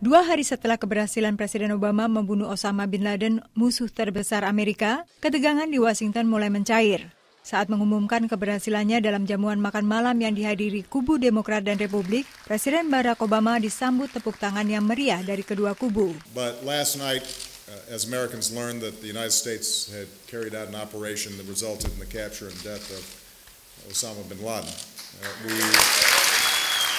Dua hari setelah keberhasilan Presiden Obama membunuh Osama bin Laden, musuh terbesar Amerika, ketegangan di Washington mulai mencair. Saat mengumumkan keberhasilannya dalam jamuan makan malam yang dihadiri kubu Demokrat dan Republik, Presiden Barack Obama disambut tepuk tangan yang meriah dari kedua kubu. But last night, Osama bin Laden, uh, we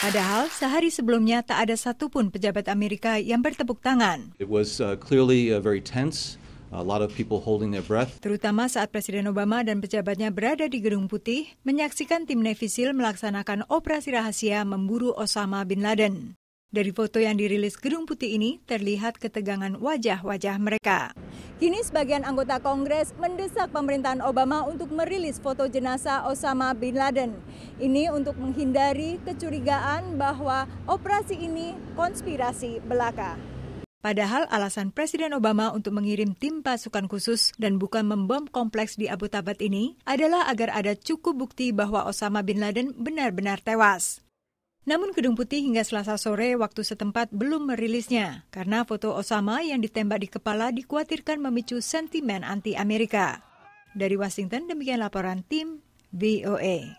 Padahal sehari sebelumnya tak ada satupun pejabat Amerika yang bertepuk tangan. It was uh, clearly uh, very tense. A lot of people holding their breath. Terutama saat Presiden Obama dan pejabatnya berada di Gedung Putih menyaksikan tim SEAL melaksanakan operasi rahasia memburu Osama bin Laden. Dari foto yang dirilis Gedung Putih ini terlihat ketegangan wajah-wajah mereka. Kini sebagian anggota Kongres mendesak pemerintahan Obama untuk merilis foto jenazah Osama Bin Laden. Ini untuk menghindari kecurigaan bahwa operasi ini konspirasi belaka. Padahal alasan Presiden Obama untuk mengirim tim pasukan khusus dan bukan membom kompleks di Abu Tabat ini adalah agar ada cukup bukti bahwa Osama bin Laden benar-benar tewas. Namun Gedung Putih hingga selasa sore waktu setempat belum merilisnya, karena foto Osama yang ditembak di kepala dikhawatirkan memicu sentimen anti-Amerika. Dari Washington, demikian laporan tim VOA.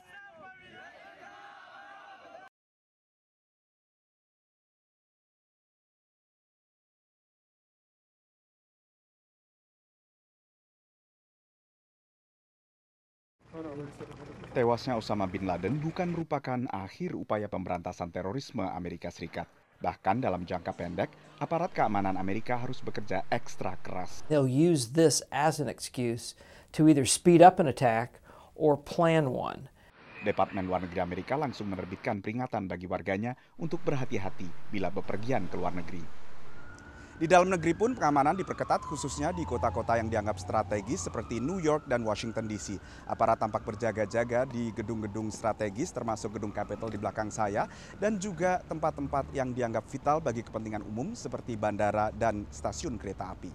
Hold on, Tewasnya Osama Bin Laden bukan merupakan akhir upaya pemberantasan terorisme Amerika Serikat. Bahkan dalam jangka pendek, aparat keamanan Amerika harus bekerja ekstra keras. They'll use this as an excuse to either speed up an attack or plan one. Departemen Luar Negeri Amerika langsung menerbitkan peringatan bagi warganya untuk berhati-hati bila bepergian ke luar negeri. Di dalam negeri pun pengamanan diperketat khususnya di kota-kota yang dianggap strategis seperti New York dan Washington DC. Aparat tampak berjaga-jaga di gedung-gedung strategis termasuk gedung Capitol di belakang saya dan juga tempat-tempat yang dianggap vital bagi kepentingan umum seperti bandara dan stasiun kereta api.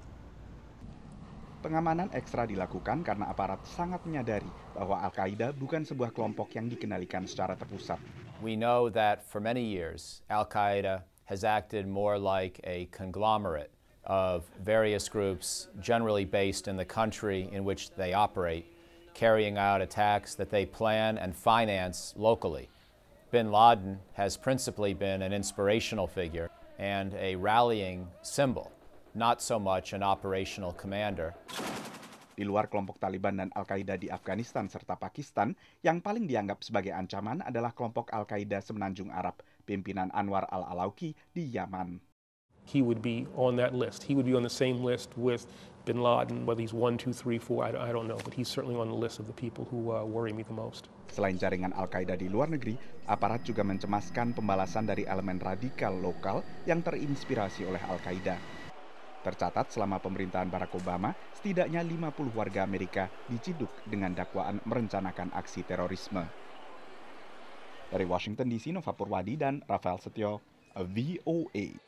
Pengamanan ekstra dilakukan karena aparat sangat menyadari bahwa Al-Qaeda bukan sebuah kelompok yang dikenalikan secara terpusat. We know that for many years Al-Qaeda has acted more like a conglomerate of various groups, generally based in the country in which they operate, carrying out attacks that they plan and finance locally. Bin Laden has principally been an inspirational figure and a rallying symbol, not so much an operational commander. Di luar kelompok Taliban dan Al-Qaeda di Afghanistan serta Pakistan, yang paling dianggap sebagai ancaman adalah kelompok Al-Qaeda Semenanjung Arab pimpinan Anwar al alawki di Yaman. He would be on that list. He would be on the same list with bin Laden, whether he's one, two, three, four, I, I don't know, but he's certainly on the list of the people who uh, worry me the most. Selain jaringan Al-Qaeda di luar negeri, aparat juga mencemaskan pembalasan dari elemen radikal lokal yang terinspirasi oleh Al-Qaeda. Tercatat selama pemerintahan Barack Obama, setidaknya 50 warga Amerika diciduk dengan dakwaan merencanakan aksi terorisme. Dari Washington DC, Nova Purwadi dan Rafael Setio, VOA.